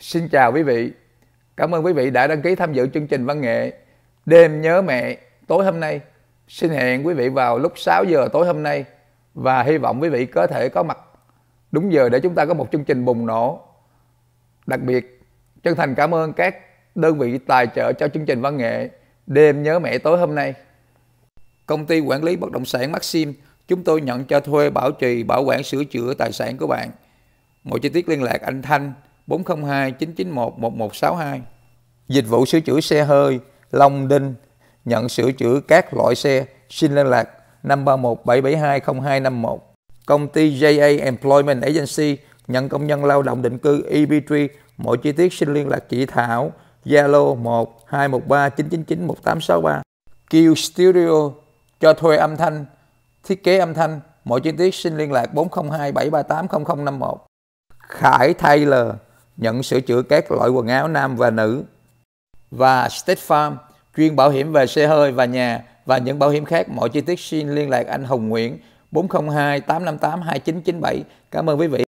Xin chào quý vị. Cảm ơn quý vị đã đăng ký tham dự chương trình văn nghệ Đêm nhớ mẹ tối hôm nay. Xin hẹn quý vị vào lúc 6 giờ tối hôm nay và hy vọng quý vị có thể có mặt đúng giờ để chúng ta có một chương trình bùng nổ. Đặc biệt, chân thành cảm ơn các đơn vị tài trợ cho chương trình văn nghệ Đêm nhớ mẹ tối hôm nay. Công ty quản lý bất động sản Maxim, chúng tôi nhận cho thuê bảo trì, bảo quản sửa chữa tài sản của bạn. Mọi chi tiết liên lạc anh Thanh 402 991 1162. Dịch vụ sửa chữa xe hơi Long Đinh nhận sửa chữa các loại xe xin liên lạc 531 772 0251. Công ty JA Employment Agency nhận công nhân lao động định cư EB3. Mọi chi tiết xin liên lạc chị Thảo Zalo 1 213 999 1863. Q Studio cho thuê âm thanh, thiết kế âm thanh. Mọi chi tiết xin liên lạc 402 738 0051. Khải Taylor nhận sửa chữa các loại quần áo nam và nữ. Và State Farm, chuyên bảo hiểm về xe hơi và nhà và những bảo hiểm khác. Mọi chi tiết xin liên lạc anh Hồng Nguyễn 402 858 2997. Cảm ơn quý vị.